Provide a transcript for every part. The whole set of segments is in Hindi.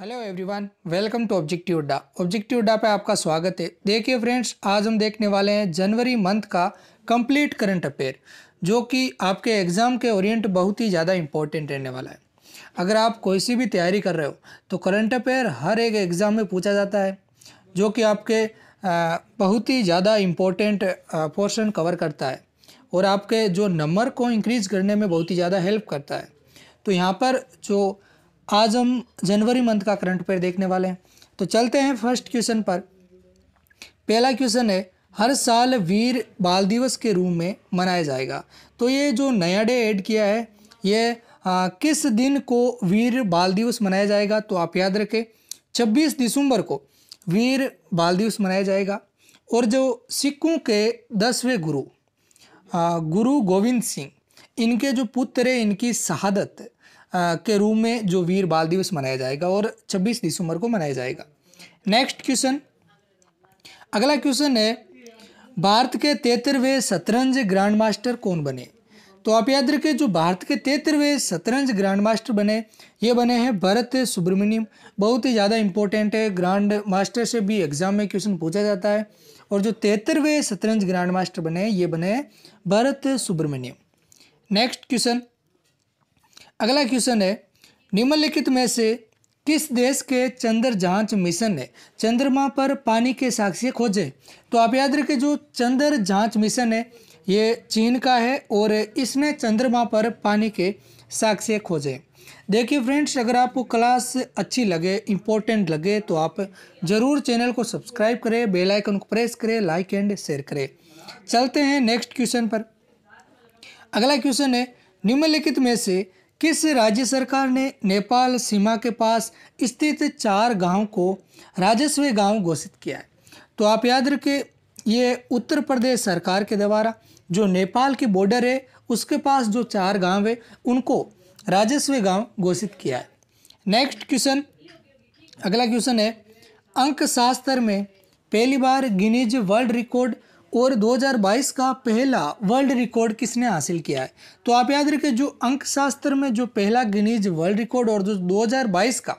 hello everyone welcome to objective डा ऑब्जेक्टिव डा पे आपका स्वागत है देखिए फ्रेंड्स आज हम देखने वाले हैं जनवरी मंथ का कंप्लीट करंट अफेयर जो कि आपके एग्ज़ाम के ओरिएंट बहुत ही ज़्यादा इंपॉर्टेंट रहने वाला है अगर आप कोई सी भी तैयारी कर रहे हो तो करंट अफेयर हर एक एग्ज़ाम में पूछा जाता है जो कि आपके बहुत ही ज़्यादा इम्पोर्टेंट पोर्शन कवर करता है और आपके जो नंबर को इंक्रीज करने में बहुत ही ज़्यादा हेल्प करता है तो यहाँ पर जो आज हम जनवरी मंथ का करंट अफेयर देखने वाले हैं तो चलते हैं फर्स्ट क्वेश्चन पर पहला क्वेश्चन है हर साल वीर बाल दिवस के रूप में मनाया जाएगा तो ये जो नया डे ऐड किया है ये आ, किस दिन को वीर बाल दिवस मनाया जाएगा तो आप याद रखें 26 दिसंबर को वीर बाल दिवस मनाया जाएगा और जो सिखों के दसवें गुरु आ, गुरु गोविंद सिंह इनके जो पुत्र है इनकी शहादत के रूम में जो वीर बाल दिवस मनाया जाएगा और छब्बीस दिसंबर को मनाया जाएगा नेक्स्ट क्वेश्चन अगला क्वेश्चन है भारत के तेतरवे शतरंज ग्रांड मास्टर कौन बने तो आप याद रखें जो भारत के तेतरवे शतरंज ग्रांड मास्टर बने ये बने हैं भरत सुब्रमण्यम बहुत ही ज़्यादा इंपॉर्टेंट है ग्रांड मास्टर से भी एग्जाम में क्वेश्चन पूछा जाता है और जो तेतरवे शतरंज ग्रांड मास्टर बने ये बने हैं भरत सुब्रमण्यम नेक्स्ट क्वेश्चन अगला क्वेश्चन है निम्नलिखित में से किस देश के चंद्र जांच मिशन ने चंद्रमा पर पानी के साक्ष्य खोजे तो आप याद रखें जो चंद्र जांच मिशन है ये चीन का है और इसने चंद्रमा पर पानी के साक्ष्य खोजे देखिए फ्रेंड्स अगर आपको क्लास अच्छी लगे इंपॉर्टेंट लगे तो आप ज़रूर चैनल को सब्सक्राइब करें बेल आइकन को प्रेस करें लाइक एंड शेयर करें चलते हैं नेक्स्ट क्वेश्चन पर अगला क्वेश्चन है निम्नलिखित में से किस राज्य सरकार ने नेपाल सीमा के पास स्थित चार गांव को राजस्व गांव घोषित किया है तो आप याद रखें ये उत्तर प्रदेश सरकार के द्वारा जो नेपाल की बॉर्डर है उसके पास जो चार गांव है उनको राजस्व गांव घोषित किया है नेक्स्ट क्वेश्चन अगला क्वेश्चन है अंकशास्त्र में पहली बार गिनीज वर्ल्ड रिकॉर्ड और 2022 का पहला वर्ल्ड रिकॉर्ड किसने हासिल किया है तो आप याद रखें जो अंक शास्त्र में जो पहला गिनीज वर्ल्ड रिकॉर्ड और जो 2022 का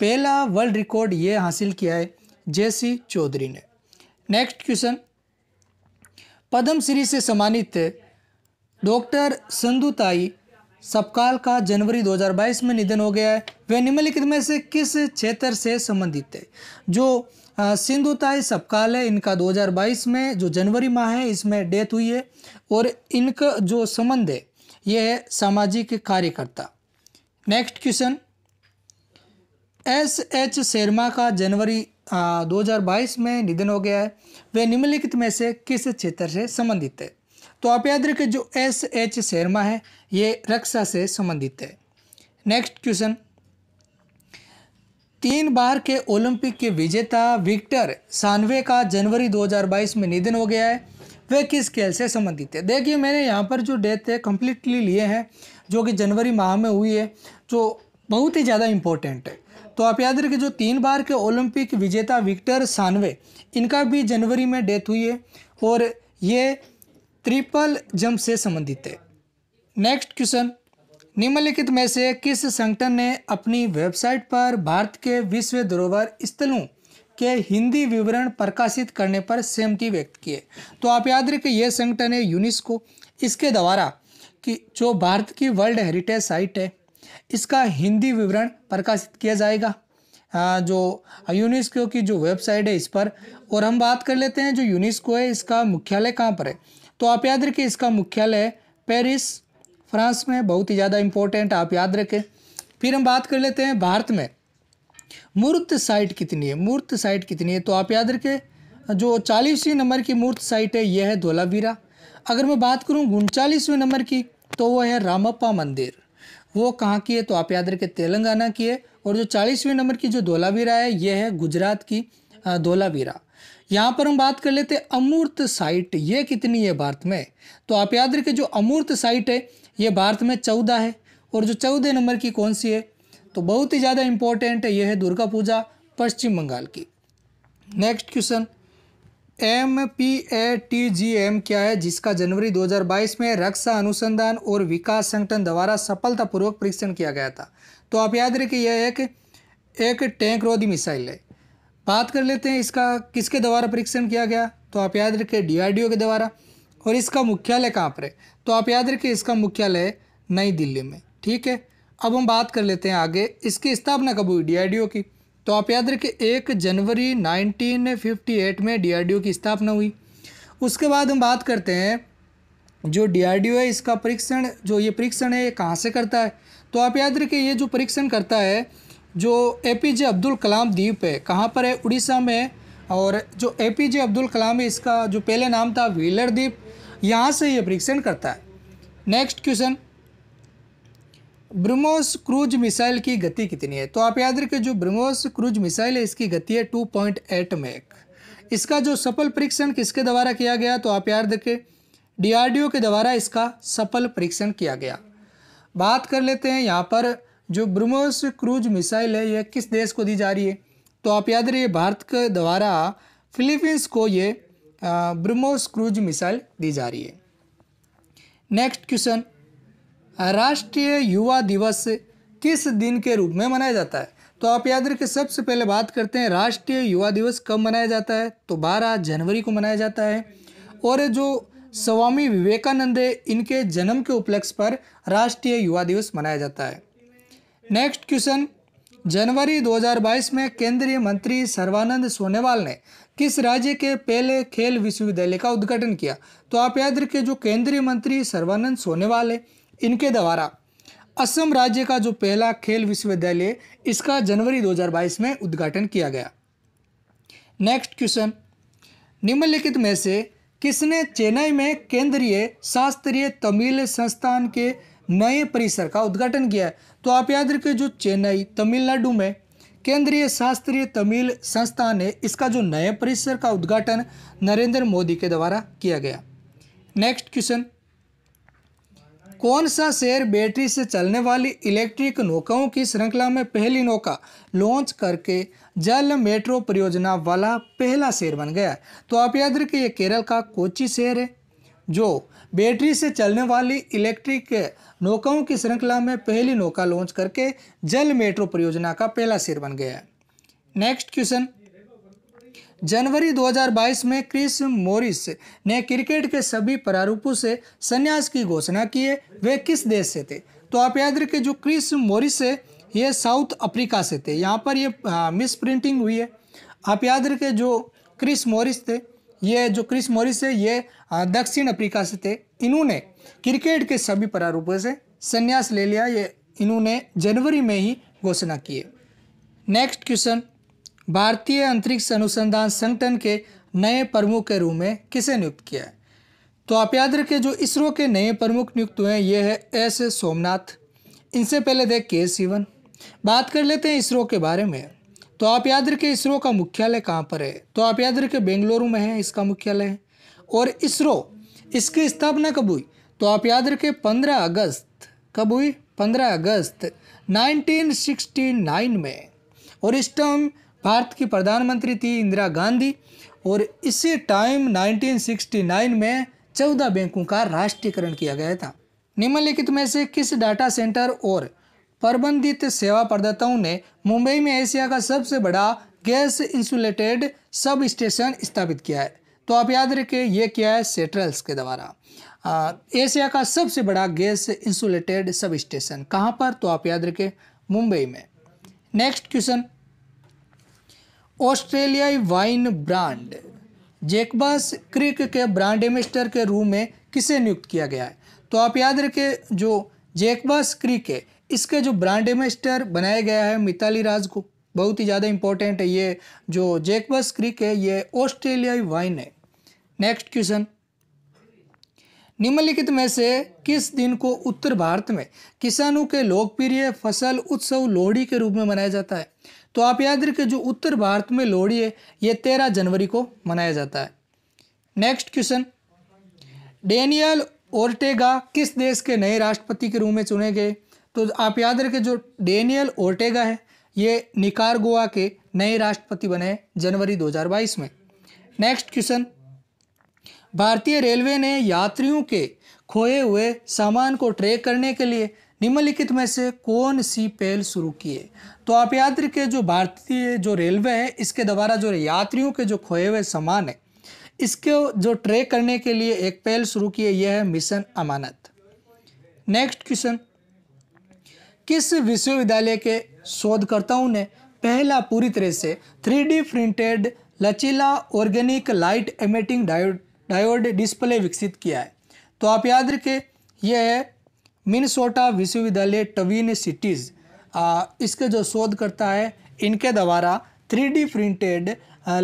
पहला वर्ल्ड रिकॉर्ड ये हासिल किया है जेसी चौधरी ने नेक्स्ट क्वेश्चन पद्म श्री से सम्मानित डॉक्टर संधुताई सपकाल का जनवरी 2022 में निधन हो गया है वे निम्नलिखित में से किस क्षेत्र से संबंधित है जो सिंधुताई सपकाल है इनका 2022 में जो जनवरी माह है इसमें डेथ हुई है और इनका जो संबंध है ये है सामाजिक कार्यकर्ता next question S H Sharma का जनवरी आ, 2022 में निधन हो गया है वे निम्नलिखित में से किस क्षेत्र से संबंधित है तो आप याद रखें जो एस एच शर्मा है ये रक्षा से संबंधित है नेक्स्ट क्वेश्चन तीन बार के ओलंपिक के विजेता विक्टर सानवे का जनवरी 2022 में निधन हो गया है वे किस खेल से संबंधित है देखिए मैंने यहाँ पर जो डेथ है कम्प्लीटली लिए हैं जो कि जनवरी माह में हुई है जो बहुत ही ज़्यादा इम्पोर्टेंट है तो आप याद रखें जो तीन बार के ओलंपिक विजेता विक्टर सानवे इनका भी जनवरी में डेथ हुई है और ये ट्रिपल जंप से संबंधित है नेक्स्ट क्वेश्चन निम्नलिखित में से किस संगठन ने अपनी वेबसाइट पर भारत के विश्व धरोहर स्थलों के हिंदी विवरण प्रकाशित करने पर सहमति व्यक्त की है तो आप याद रखें यह संगठन है यूनेस्को इसके द्वारा कि जो भारत की वर्ल्ड हेरिटेज साइट है इसका हिंदी विवरण प्रकाशित किया जाएगा जो यूनेस्को की जो वेबसाइट है इस पर और हम बात कर लेते हैं जो यूनेस्को है इसका मुख्यालय कहाँ पर है तो आप याद रखिए इसका मुख्यालय पेरिस फ्रांस में बहुत ही ज़्यादा इम्पोर्टेंट आप याद रखें फिर हम बात कर लेते हैं भारत में मूर्त साइट कितनी है मूर्त साइट कितनी है तो आप याद रखें जो चालीसवीं नंबर की मूर्त साइट है यह है धोलावीरा अगर मैं बात करूँ उनचालीसवें नंबर की तो वह है रामप्पा मंदिर वो कहाँ की है तो आप याद रखें तेलंगाना की है और जो चालीसवें नंबर की जो धोलावीरा है यह है गुजरात की धोलावीरा यहाँ पर हम बात कर लेते हैं अमूर्त साइट ये कितनी है भारत में तो आप याद रखें जो अमूर्त साइट है ये भारत में चौदह है और जो चौदह नंबर की कौन सी है तो बहुत ही ज़्यादा इम्पोर्टेंट है यह है दुर्गा पूजा पश्चिम बंगाल की next question M P A T G M क्या है जिसका जनवरी 2022 में रक्षा अनुसंधान और विकास संगठन द्वारा सफलतापूर्वक परीक्षण किया गया था तो आप याद रखिए यह एक एक टैंक रोधी मिसाइल है बात कर लेते हैं इसका किसके द्वारा परीक्षण किया गया तो आप याद रखिए डीआरडीओ के द्वारा और इसका मुख्यालय कहाँ पर है तो आप याद रखिए इसका मुख्यालय नई दिल्ली में ठीक है अब हम बात कर लेते हैं आगे इसकी स्थापना कब हुई डी की तो आप याद रखिए एक जनवरी 1958 में डी की स्थापना हुई उसके बाद हम बात करते हैं जो डी है इसका परीक्षण जो ये परीक्षण है ये कहाँ से करता है तो आप याद रखिए ये जो परीक्षण करता है जो ए पी जे अब्दुल कलाम द्वीप है कहाँ पर है उड़ीसा में और जो ए पी जे अब्दुल कलाम है इसका जो पहले नाम था व्हीलर द्वीप यहाँ से ये परीक्षण करता है next question BrahMos cruise missile की गति कितनी है तो आप याद रखें जो ब्रह्मोस क्रूज मिसाइल है इसकी गति है टू पॉइंट एट मैक इसका जो सफल परीक्षण किसके द्वारा किया गया तो आप याद रखें डीआरडीओ के द्वारा इसका सफल परीक्षण किया गया बात कर लेते हैं यहाँ पर जो ब्रह्मोस क्रूज मिसाइल है यह किस देश को दी जा रही है तो आप याद रखिए भारत के द्वारा फिलीपींस को ये ब्रह्मोस क्रूज मिसाइल दी जा रही है नेक्स्ट क्वेश्चन राष्ट्रीय युवा दिवस किस दिन के रूप में मनाया जाता है तो आप याद रखें सबसे पहले बात करते हैं राष्ट्रीय युवा दिवस कब मनाया जाता है तो 12 जनवरी को मनाया जाता है और जो स्वामी विवेकानंद है इनके जन्म के उपलक्ष्य पर राष्ट्रीय युवा दिवस मनाया जाता है नेक्स्ट क्वेश्चन जनवरी 2022 में केंद्रीय मंत्री सर्वानंद सोनेवाल ने किस राज्य के पहले खेल विश्वविद्यालय का उद्घाटन किया तो आप याद रखिए जो केंद्रीय मंत्री सर्वानंद सोनेवाल है इनके द्वारा असम राज्य का जो पहला खेल विश्वविद्यालय इसका जनवरी 2022 में उद्घाटन किया गया नेक्स्ट क्वेश्चन निम्नलिखित में से किसने चेन्नई में केंद्रीय शास्त्रीय तमिल संस्थान के नए परिसर का उद्घाटन किया है तो आप याद रखिए जो चेन्नई तमिलनाडु में केंद्रीय शास्त्रीय तमिल संस्था ने इसका जो नए परिसर का उद्घाटन नरेंद्र मोदी के द्वारा किया गया नेक्स्ट क्वेश्चन कौन सा शेयर बैटरी से चलने वाली इलेक्ट्रिक नौकाओं की श्रृंखला में पहली नौका लॉन्च करके जल मेट्रो परियोजना वाला पहला शेयर बन गया है तो आप याद रखिए केरल का कोची शहर है जो बैटरी से चलने वाली इलेक्ट्रिक नौकाओं की श्रृंखला में पहली नौका लॉन्च करके जल मेट्रो परियोजना का पहला सिर बन गया है नेक्स्ट क्वेश्चन जनवरी 2022 में क्रिस मोरिस ने क्रिकेट के सभी प्रारूपों से संन्यास की घोषणा की है वे किस देश से थे तो आप याद रखें जो क्रिस मोरिस है ये साउथ अफ्रीका से थे यहाँ पर ये मिस प्रिंटिंग हुई है आप याद रखें जो क्रिस मोरिस थे ये जो क्रिस मोरिस है ये दक्षिण अफ्रीका से थे इन्होंने क्रिकेट के सभी प्रारूपों से संन्यास ले लिया ये इन्होंने जनवरी में ही घोषणा की है नेक्स्ट क्वेश्चन भारतीय अंतरिक्ष अनुसंधान संगठन के नए प्रमुख के रूप में किसे नियुक्त किया है तो आप याद रखें जो इसरो के नए प्रमुख नियुक्त हुए हैं ये है एस सोमनाथ इनसे पहले थे के सिवन बात कर लेते हैं इसरो के बारे में तो आप याद रखें इसरो का मुख्यालय कहाँ पर है तो आप याद रखें बेंगलुरु में है इसका मुख्यालय और इसरो इसकी स्थापना कब हुई तो आप याद रखें पंद्रह अगस्त कब हुई पंद्रह अगस्त 1969 में और इस टाइम भारत की प्रधानमंत्री थी इंदिरा गांधी और इसी टाइम 1969 में चौदह बैंकों का राष्ट्रीयकरण किया गया था निम्नलिखित में से किस डाटा सेंटर और प्रबंधित सेवा प्रदाताओं ने मुंबई में एशिया का सबसे बड़ा गैस इंसुलेटेड सब स्टेशन स्थापित किया है तो आप याद रखें ये क्या है सेट्रल्स के द्वारा एशिया का सबसे बड़ा गैस इंसुलेटेड सब स्टेशन कहाँ पर तो आप याद रखें मुंबई में नेक्स्ट क्वेश्चन ऑस्ट्रेलियाई वाइन ब्रांड जेकबास क्रिक के ब्रांड एम्बेसडर के रूप में किसे नियुक्त किया गया है तो आप याद रखें जो जेकबास क्रिक है इसके जो ब्रांड एम्बेस्टर बनाया गया है मिताली राज को बहुत ही ज़्यादा इंपॉर्टेंट है ये जो जेकबस क्रिक है ये ऑस्ट्रेलियाई वाइन है नेक्स्ट क्वेश्चन निम्नलिखित में से किस दिन को उत्तर भारत में किसानों के लोकप्रिय फसल उत्सव लोहड़ी के रूप में मनाया जाता है तो आप याद रखें जो उत्तर भारत में लोहड़ी है ये तेरह जनवरी को मनाया जाता है नेक्स्ट क्वेश्चन डेनियल ओर्टेगा किस देश के नए राष्ट्रपति के रूप में चुने गए तो आप याद रखें जो डेनियल ओर्टेगा है ये निकारगोवा के नए राष्ट्रपति बने जनवरी 2022 में नेक्स्ट क्वेश्चन भारतीय रेलवे ने यात्रियों के खोए हुए सामान को ट्रैक करने के लिए निम्नलिखित में से कौन सी पहल शुरू की है तो आप याद रखें जो भारतीय जो रेलवे है इसके द्वारा जो यात्रियों के जो खोए हुए सामान है इसके जो ट्रैक करने के लिए एक पहल शुरू की है यह है मिशन अमानत नेक्स्ट क्वेश्चन किस विश्वविद्यालय के शोधकर्ताओं ने पहला पूरी तरह से 3D प्रिंटेड लचीला organic light emitting diode diode display विकसित किया है तो आप याद रखें यह है मिनसोटा विश्वविद्यालय टवीन सिटीज़ इसके जो शोधकर्ता है इनके द्वारा 3D प्रिंटेड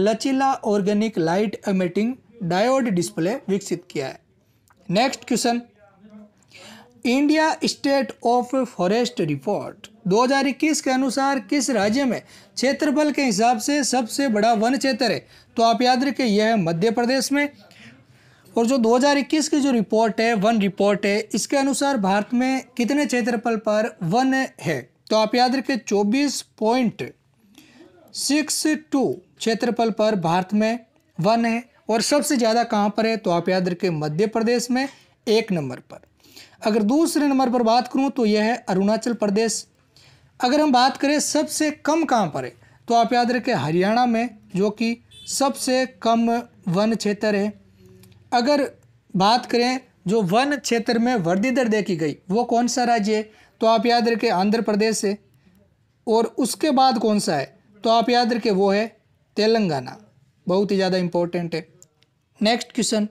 लचीला organic light emitting diode display विकसित किया है next question India state of forest report 2021 के अनुसार किस राज्य में क्षेत्रफल के हिसाब से सबसे बड़ा वन क्षेत्र है तो आप याद रखें यह है मध्य प्रदेश में और जो 2021 की जो रिपोर्ट है वन रिपोर्ट है इसके अनुसार भारत में कितने क्षेत्रफल पर वन है तो आप याद रखें चौबीस पॉइंट सिक्स टू क्षेत्रफल पर भारत में वन है और सबसे ज़्यादा कहाँ पर है तो आप याद रखें मध्य प्रदेश में एक नंबर पर अगर दूसरे नंबर पर बात करूँ तो यह है अरुणाचल प्रदेश अगर हम बात करें सबसे कम कहाँ पर है तो आप याद रखें हरियाणा में जो कि सबसे कम वन क्षेत्र है अगर बात करें जो वन क्षेत्र में वृद्धि दर देखी गई वो कौन सा राज्य है तो आप याद रखें आंध्र प्रदेश है और उसके बाद कौन सा है तो आप याद रखें वो है तेलंगाना बहुत ही ज़्यादा इम्पोर्टेंट है नेक्स्ट क्वेश्चन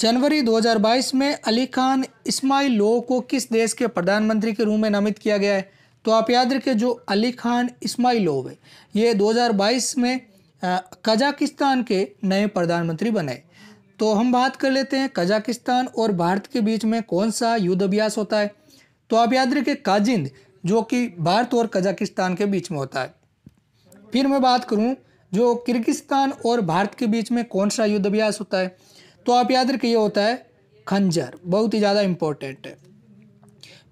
जनवरी 2022 में अली खान इस्माइल लो को किस देश के प्रधानमंत्री के रूप में नामित किया गया है तो आप याद रखें जो अली खान इस्माइल लो है ये 2022 में कजाकिस्तान के नए प्रधानमंत्री बने तो हम बात कर लेते हैं कजाकिस्तान और भारत के बीच में कौन सा युद्ध अभ्यास होता है तो आप याद रखें काजिंद जो कि भारत और कजाकिस्तान के बीच में होता है फिर मैं बात करूँ जो किर्गिस्तान और भारत के बीच में कौन सा युद्ध अभ्यास होता है तो आप याद रखिए होता है खंजर बहुत ही ज़्यादा इम्पोर्टेंट है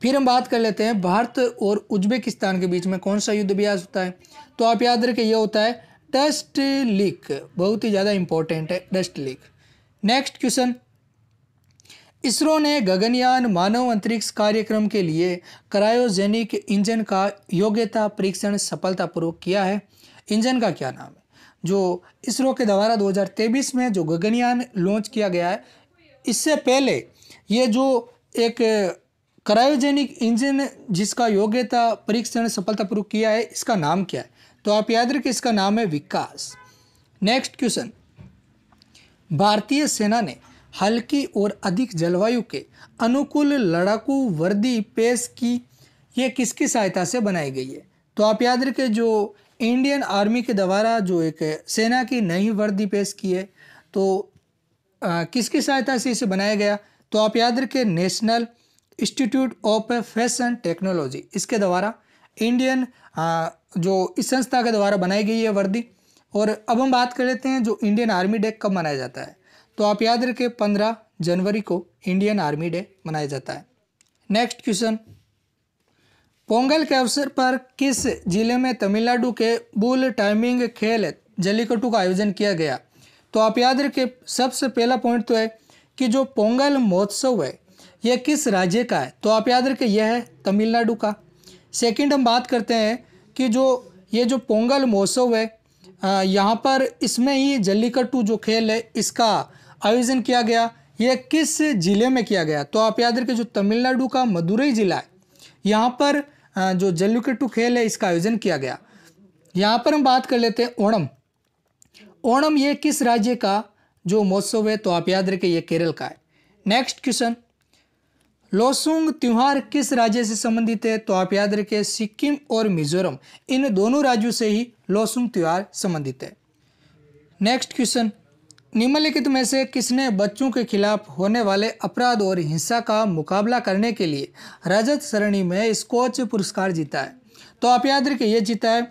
फिर हम बात कर लेते हैं भारत और उज्बेकिस्तान के बीच में कौन सा युद्ध अभ्यास होता है तो आप याद रखिए ये होता है डस्ट लीक बहुत ही ज़्यादा इम्पोर्टेंट है Dustlik next question ISRO ने गगनयान मानव अंतरिक्ष कार्यक्रम के लिए क्रायोजेनिक इंजन का योग्यता परीक्षण सफलतापूर्वक किया है इंजन का क्या नाम है जो इसरो के द्वारा 2023 में जो गगनयान लॉन्च किया गया है इससे पहले ये जो एक क्रायोजेनिक इंजन जिसका योग्यता परीक्षण सफलतापूर्वक किया है इसका नाम क्या है तो आप याद रखें इसका नाम है विकास नेक्स्ट क्वेश्चन भारतीय सेना ने हल्की और अधिक जलवायु के अनुकूल लड़ाकू वर्दी पेश की ये किसकी सहायता से बनाई गई है तो आप याद रखें जो इंडियन आर्मी के द्वारा जो एक सेना की नई वर्दी पेश की है तो किसकी सहायता से इसे बनाया गया तो आप याद रखें national institute of fashion technology इसके द्वारा इंडियन जो इस संस्था के द्वारा बनाई गई है वर्दी और अब हम बात कर लेते हैं जो इंडियन आर्मी डे कब मनाया जाता है तो आप याद रखें पंद्रह जनवरी को इंडियन आर्मी डे मनाया जाता है नेक्स्ट क्वेश्चन पोंगल के अवसर पर किस जिले में तमिलनाडु के बुल टाइमिंग खेल जलीकट्टू का आयोजन किया गया तो आप याद रखिए सबसे पहला पॉइंट तो है कि जो पोंगल महोत्सव है यह किस राज्य का है तो आप याद रखें यह है तमिलनाडु का सेकंड हम बात करते हैं कि जो ये जो पोंगल महोत्सव है यहाँ पर इसमें ही जल्लीकट्टू जो खेल है इसका आयोजन किया गया यह किस ज़िले में किया गया तो आप याद रखें जो तमिलनाडु का मदुरई ज़िला है यहाँ पर हाँ, जो जल्लूकिट्टू खेल है इसका आयोजन किया गया यहाँ पर हम बात कर लेते हैं ओणम ओणम ये किस राज्य का जो महोत्सव है तो आप याद रखें ये केरल का है नेक्स्ट क्वेश्चन लोसुंग त्यौहार किस राज्य से संबंधित है तो आप याद रखें सिक्किम और मिजोरम इन दोनों राज्यों से ही लोसुंग त्यौहार संबंधित है नेक्स्ट क्वेश्चन निम्नलिखित में से किसने बच्चों के खिलाफ होने वाले अपराध और हिंसा का मुकाबला करने के लिए रजत सरणी में स्कोच पुरस्कार जीता है तो आप याद रखिए ये जीता है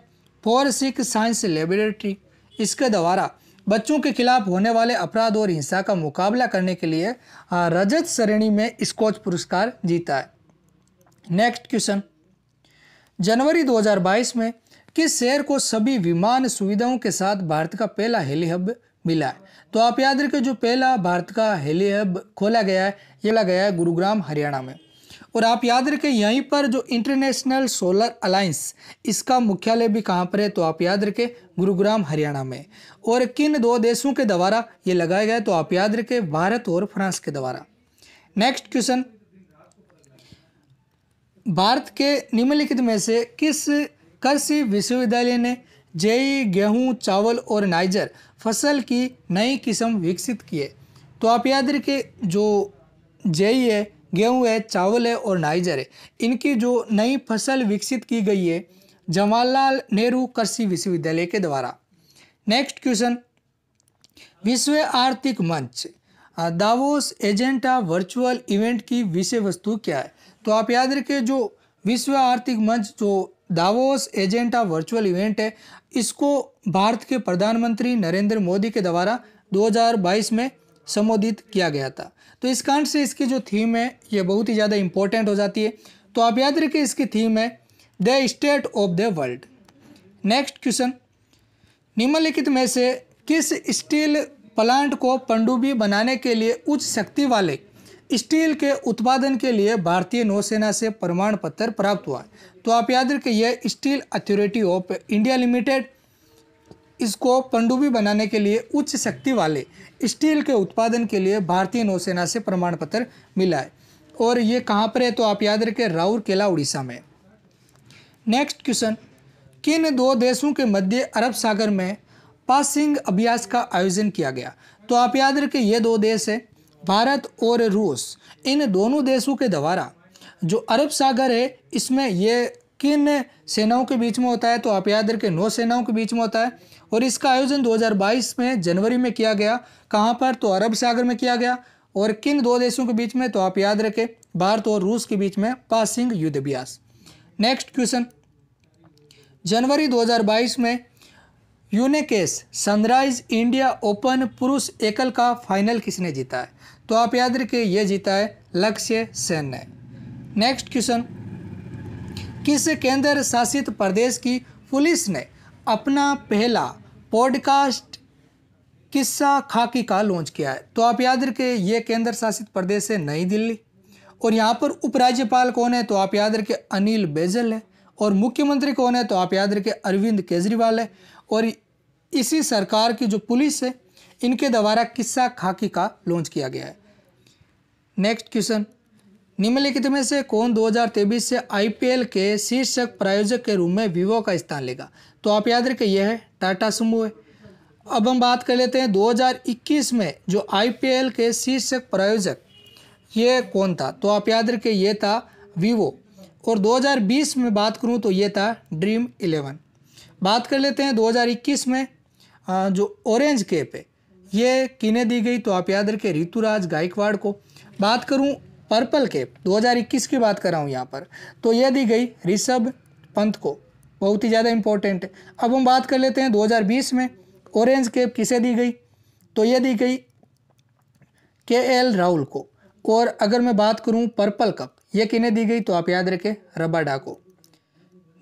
फॉरेंसिक साइंस लेबोरेटरी इसके द्वारा बच्चों के खिलाफ होने वाले अपराध और हिंसा का मुकाबला करने के लिए रजत श्रेणी में स्कोच पुरस्कार जीता है नेक्स्ट क्वेश्चन जनवरी 2022 में किस शहर को सभी विमान सुविधाओं के साथ भारत का पहला हेली हब मिला है तो आप याद रखें जो पहला भारत का हेली हब खोला गया है ये खोला गया है गुरुग्राम हरियाणा में और आप याद रखें यहीं पर जो इंटरनेशनल सोलर अलाइंस इसका मुख्यालय भी कहाँ पर है तो आप याद रखें गुरुग्राम हरियाणा में और किन दो देशों के द्वारा ये लगाया गया तो आप याद रखें भारत और फ्रांस के द्वारा नेक्स्ट क्वेश्चन भारत के निम्नलिखित में से किस कृषि विश्वविद्यालय ने जेई गेहूं चावल और नाइजर फसल की नई किस्म विकसित किए तो आप याद रखिए जो जई है गेहूँ है चावल है और नाइजर है इनकी जो नई फसल विकसित की गई है जवाहरलाल नेहरू कृषि विश्वविद्यालय के द्वारा नेक्स्ट क्वेश्चन विश्व आर्थिक मंच दावोस एजेंटा वर्चुअल इवेंट की विषय वस्तु क्या है तो आप याद रखिए जो विश्व आर्थिक मंच जो दावोस एजेंटा वर्चुअल इवेंट है इसको भारत के प्रधानमंत्री नरेंद्र मोदी के द्वारा 2022 में संबोधित किया गया था तो इस कारण से इसकी जो थीम है ये बहुत ही ज़्यादा इम्पोर्टेंट हो जाती है तो आप याद रखिए इसकी थीम है the state of the world next question निम्नलिखित में से किस स्टील प्लांट को पंडुबी बनाने के लिए उच्च शक्ति वाले स्टील के उत्पादन के लिए भारतीय नौसेना से प्रमाण पत्र प्राप्त हुआ तो आप याद रखिए यह steel authority of India limited इसको पंडुबी बनाने के लिए उच्च शक्ति वाले स्टील के उत्पादन के लिए भारतीय नौसेना से प्रमाण पत्र मिला है और ये कहाँ पर है तो आप याद रखें राउरकेला उड़ीसा में नेक्स्ट क्वेश्चन किन दो देशों के मध्य अरब सागर में पासिंग अभ्यास का आयोजन किया गया तो आप याद रखें ये दो देश है भारत और रूस इन दोनों देशों के द्वारा जो अरब सागर है इसमें ये किन सेनाओं के बीच में होता है तो आप याद रखें नौ सेनाओं के बीच में होता है और इसका आयोजन 2022 में जनवरी में किया गया कहाँ पर तो अरब सागर में किया गया और किन दो देशों के बीच में तो आप याद रखें भारत और रूस के बीच में पासिंग युद्धाभ्यास नेक्स्ट क्वेश्चन जनवरी 2022 में यूनेकेस सनराइज इंडिया ओपन पुरुष एकल का फाइनल किसने जीता है तो आप याद रखें ये जीता है लक्ष्य सेन ने नेक्स्ट क्वेश्चन किस केंद्र शासित प्रदेश की पुलिस ने अपना पहला पॉडकास्ट किस्सा खाकी का लॉन्च किया है तो आप याद रखें ये केंद्र शासित प्रदेश है नई दिल्ली और यहाँ पर उपराज्यपाल कौन है तो आप याद रखें अनिल बैजल है और मुख्यमंत्री कौन है तो आप याद रखें अरविंद केजरीवाल है और इसी सरकार की जो पुलिस है इनके द्वारा किस्सा खाकी का लॉन्च किया गया है नेक्स्ट क्वेश्चन निम्नलिखित में से कौन 2023 से आईपीएल के शीर्षक प्रायोजक के रूप में वीवो का स्थान लेगा तो आप याद रखें यह है टाटा सुमो है अब हम बात कर लेते हैं 2021 में जो आईपीएल के शीर्षक प्रायोजक ये कौन था तो आप याद रखें ये था वीवो और 2020 में बात करूँ तो ये था ड्रीम इलेवन बात कर लेते हैं 2021 में जो ऑरेंज केप है ये किने दी गई तो आप याद रखें ऋतुराज गायकवाड़ को बात करूँ पर्पल कैप 2021 की बात कर रहा हूँ यहाँ पर तो यह दी गई ऋषभ पंत को बहुत ही ज़्यादा इंपॉर्टेंट अब हम बात कर लेते हैं 2020 में ऑरेंज कैप किसे दी गई तो यह दी गई के एल राहुल को और अगर मैं बात करूं पर्पल कप यह किन्हें दी गई तो आप याद रखें रबाडा को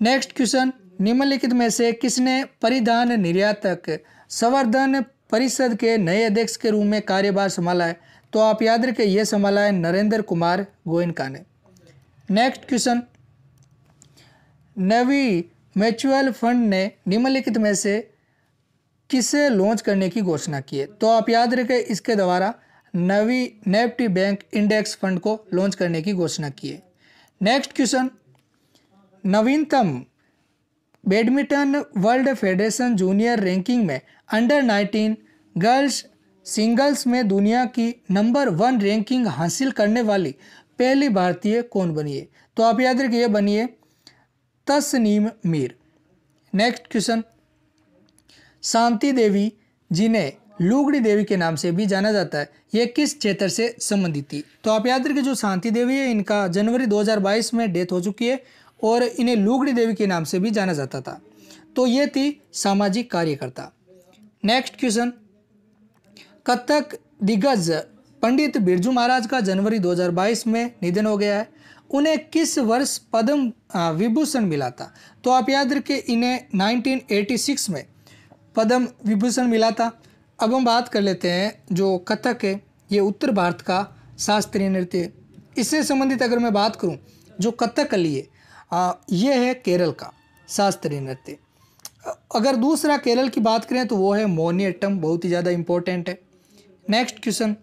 नेक्स्ट क्वेश्चन निम्नलिखित में से किसने परिधान निर्यातक संवर्धन परिषद के नए अध्यक्ष के रूप में कार्यभार संभाला है तो आप याद रखें यह संभाला है नरेंद्र कुमार गोयनका ने next question Navi mutual fund ने निम्नलिखित में से किसे लॉन्च करने की घोषणा की है तो आप याद रखें इसके द्वारा Navi nifty bank index fund को लॉन्च करने की घोषणा की है नेक्स्ट क्वेश्चन नवीनतम badminton world federation junior ranking में अंडर 19 गर्ल्स सिंगल्स में दुनिया की नंबर वन रैंकिंग हासिल करने वाली पहली भारतीय कौन बनी है तो आप याद रखिए बनिए तस्नीम मीर नेक्स्ट क्वेश्चन शांति देवी जिन्हें लुगड़ी देवी के नाम से भी जाना जाता है ये किस क्षेत्र से संबंधित थी तो आप याद रखिए जो शांति देवी है इनका जनवरी 2022 में डेथ हो चुकी है और इन्हें लुगड़ी देवी के नाम से भी जाना जाता था तो ये थी सामाजिक कार्यकर्ता नेक्स्ट क्वेश्चन कथक दिग्गज पंडित बिरजू महाराज का जनवरी 2022 में निधन हो गया है उन्हें किस वर्ष पद्म विभूषण मिला था तो आप याद रखें इन्हें 1986 में पद्म विभूषण मिला था अब हम बात कर लेते हैं जो कथक है ये उत्तर भारत का शास्त्रीय नृत्य है इससे संबंधित अगर मैं बात करूं जो कथकली है ये है केरल का शास्त्रीय नृत्य अगर दूसरा केरल की बात करें तो वो है मोनियटम बहुत ही ज़्यादा इम्पोर्टेंट है नेक्स्ट क्वेश्चन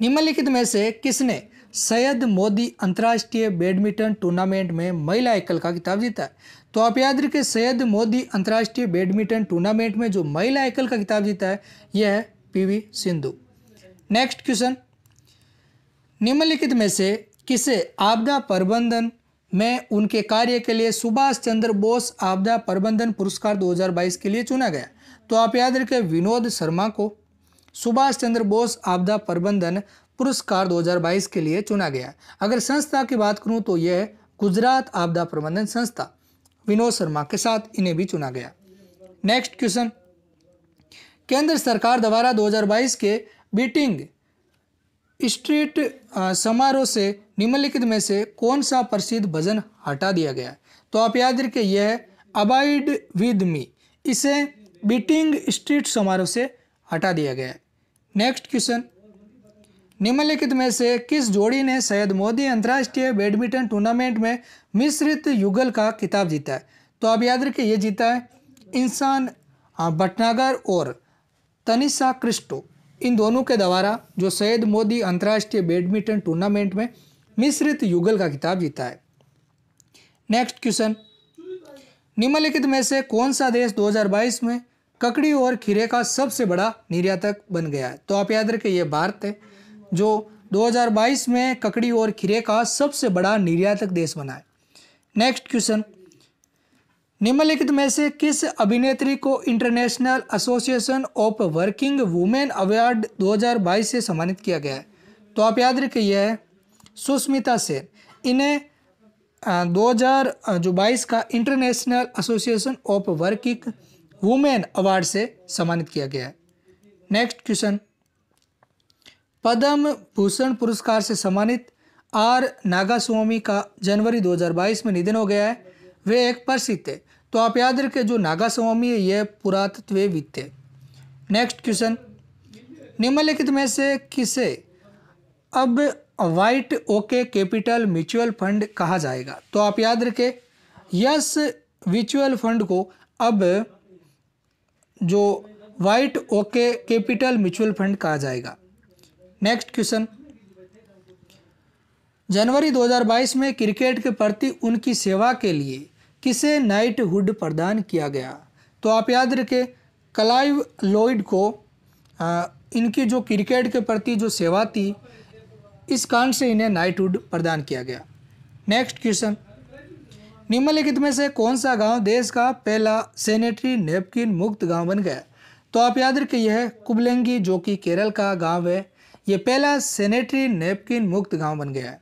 निम्नलिखित में से किसने सैयद मोदी अंतर्राष्ट्रीय बैडमिंटन टूर्नामेंट में महिला एकल का खिताब जीता है तो आप याद रखें सैयद मोदी अंतर्राष्ट्रीय बैडमिंटन टूर्नामेंट में जो महिला एकल का खिताब जीता है यह है पी सिंधु नेक्स्ट क्वेश्चन निम्नलिखित में से किसे आपदा प्रबंधन में उनके कार्य के लिए सुभाष चंद्र बोस आपदा प्रबंधन पुरस्कार 2022 के लिए चुना गया तो आप याद रखें विनोद शर्मा को सुभाष चंद्र बोस आपदा प्रबंधन पुरस्कार 2022 के लिए चुना गया अगर संस्था की बात करूं तो यह गुजरात आपदा प्रबंधन संस्था विनोद शर्मा के साथ इन्हें भी चुना गया नेक्स्ट क्वेश्चन केंद्र सरकार द्वारा 2022 के बीटिंग स्ट्रीट समारोह से निम्नलिखित में से कौन सा प्रसिद्ध भजन हटा दिया गया तो आप याद रखें यह अबाइड विद मी इसे बीटिंग स्ट्रीट समारोह से हटा दिया गया है नेक्स्ट क्वेश्चन निम्नलिखित में से किस जोड़ी ने सैयद मोदी अंतर्राष्ट्रीय बैडमिंटन टूर्नामेंट में मिश्रित युगल का खिताब जीता है तो आप याद रखिए ये जीता है इंसान भटनागर और तनिषा क्रिस्टो इन दोनों के द्वारा जो सैयद मोदी अंतर्राष्ट्रीय बैडमिंटन टूर्नामेंट में मिश्रित युगल का खिताब जीता है नेक्स्ट क्वेश्चन निम्नलिखित में से कौन सा देश 2022 में ककड़ी और खीरे का सबसे बड़ा निर्यातक बन गया है तो आप याद रखें ये भारत है जो 2022 में ककड़ी और खीरे का सबसे बड़ा निर्यातक देश बना है नेक्स्ट क्वेश्चन निम्नलिखित में से किस अभिनेत्री को international association of working women award 2022 से सम्मानित किया गया है तो आप याद रखें यह है सुस्मिता सेन इन्हें 2000 जो का international association of working women award से सम्मानित किया गया है नेक्स्ट क्वेश्चन पद्म भूषण पुरस्कार से सम्मानित आर नागास्वामी का जनवरी 2022 में निधन हो गया है वे एक प्रसिद्ध थे तो आप याद रखें जो नागास्वामी है यह पुरातत्वविद थे नेक्स्ट क्वेश्चन निम्नलिखित में से किसे अब white oak capital mutual fund कहा जाएगा तो आप याद रखें यस म्यूचुअल फंड को अब जो white oak capital mutual fund कहा जाएगा नेक्स्ट क्वेश्चन जनवरी 2022 में क्रिकेट के प्रति उनकी सेवा के लिए किसे नाइटहुड प्रदान किया गया तो आप याद रखें क्लाइव लॉयड को आ, इनकी जो क्रिकेट के प्रति जो सेवा थी इस कारण से इन्हें नाइटहुड प्रदान किया गया नेक्स्ट क्वेश्चन निम्नलिखित में से कौन सा गांव देश का पहला सेनेटरी नेपकिन मुक्त गांव बन गया तो आप याद रखिए यह कुबलेंगी जो कि केरल का गांव है ये पहला सैनिटरी नेपकिन मुक्त गांव बन गया है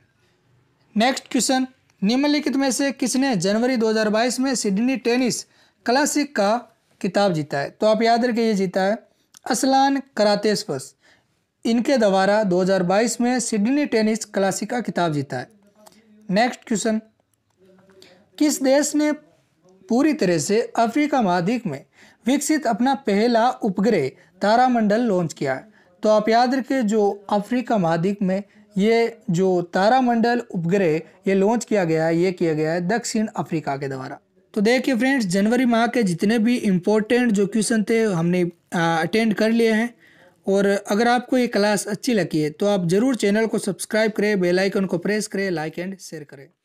नेक्स्ट क्वेश्चन निम्नलिखित में से किसने जनवरी 2022 में सिडनी टेनिस क्लासिक का किताब जीता है तो आप याद रखिए ये जीता है असलान करातेस्पस इनके द्वारा दो में सिडनी टेनिस क्लासिक का किताब जीता है नेक्स्ट क्वेश्चन किस देश ने पूरी तरह से अफ्रीका महाद्वीप में विकसित अपना पहला उपग्रह तारामंडल लॉन्च किया है तो आप याद रखें जो अफ्रीका महाद्वीप में ये जो तारामंडल उपग्रह ये लॉन्च किया गया है ये किया गया है दक्षिण अफ्रीका के द्वारा तो देखिए फ्रेंड्स जनवरी माह के जितने भी इम्पोर्टेंट जो क्वेश्चन थे हमने अटेंड कर लिए हैं और अगर आपको ये क्लास अच्छी लगी है तो आप ज़रूर चैनल को सब्सक्राइब करें बेल आइकन को प्रेस करें लाइक एंड शेयर करें